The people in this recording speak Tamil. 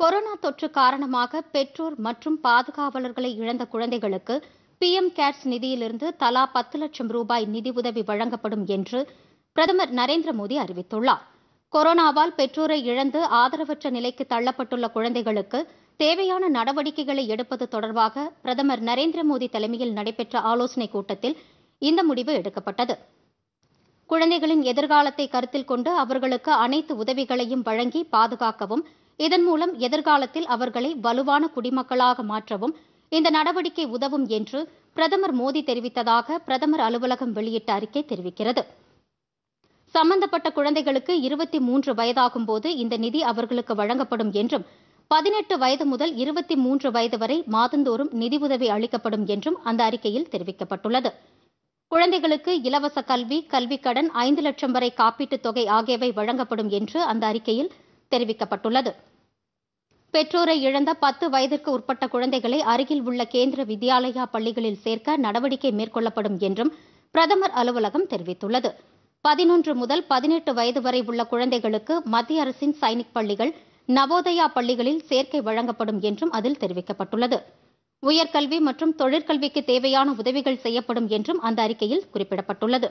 கொரோனா தொற்று காரணமாக பெற்றோர் மற்றும் பாதுகாவலர்களை இழந்த குழந்தைகளுக்கு பி எம் கேர்ஸ் நிதியிலிருந்து தலா பத்து லட்சம் ரூபாய் நிதியுதவி வழங்கப்படும் என்று பிரதமர் நரேந்திர மோடி அறிவித்துள்ளார் கொரோனாவால் பெற்றோரை இழந்து ஆதரவற்ற நிலைக்கு தள்ளப்பட்டுள்ள குழந்தைகளுக்கு தேவையான நடவடிக்கைகளை எடுப்பது தொடர்பாக பிரதமர் நரேந்திர மோடி தலைமையில் நடைபெற்ற ஆலோசனைக் கூட்டத்தில் இந்த முடிவு எடுக்கப்பட்டது குழந்தைகளின் எதிர்காலத்தை கருத்தில் கொண்டு அவர்களுக்கு அனைத்து உதவிகளையும் வழங்கி பாதுகாக்கவும் இதன் மூலம் எதிர்காலத்தில் அவர்களை வலுவான குடிமக்களாக மாற்றவும் இந்த நடவடிக்கை உதவும் என்று பிரதமர் மோடி தெரிவித்ததாக பிரதமர் அலுவலகம் வெளியிட்ட அறிக்கை தெரிவிக்கிறது சம்பந்தப்பட்ட குழந்தைகளுக்கு இருபத்தி மூன்று வயதாகும் போது இந்த நிதி அவர்களுக்கு வழங்கப்படும் என்றும் பதினெட்டு வயது முதல் இருபத்தி மூன்று வயது வரை மாதந்தோறும் நிதி உதவி அளிக்கப்படும் என்றும் அந்த அறிக்கையில் தெரிவிக்கப்பட்டுள்ளது குழந்தைகளுக்கு இலவச கல்வி கல்விக் கடன் ஐந்து லட்சம் வரை காப்பீட்டுத் தொகை ஆகியவை வழங்கப்படும் என்று அந்த அறிக்கையில் தெரிவிக்கப்பட்டுள்ளது பெற்றோரை இழந்த பத்து வயதிற்கு உட்பட்ட குழந்தைகளை அருகில் உள்ள கேந்திர வித்யாலயா பள்ளிகளில் சேர்க்க நடவடிக்கை மேற்கொள்ளப்படும் என்றும் பிரதமர் அலுவலகம் தெரிவித்துள்ளது பதினொன்று முதல் பதினெட்டு வயது வரை உள்ள குழந்தைகளுக்கு மத்திய அரசின் சைனிக் பள்ளிகள் நவோதயா பள்ளிகளில் சேர்க்கை வழங்கப்படும் என்றும் அதில் தெரிவிக்கப்பட்டுள்ளது உயர்கல்வி மற்றும் தொழிற்கல்விக்கு தேவையான உதவிகள் செய்யப்படும் என்றும் அந்த அறிக்கையில் குறிப்பிடப்பட்டுள்ளது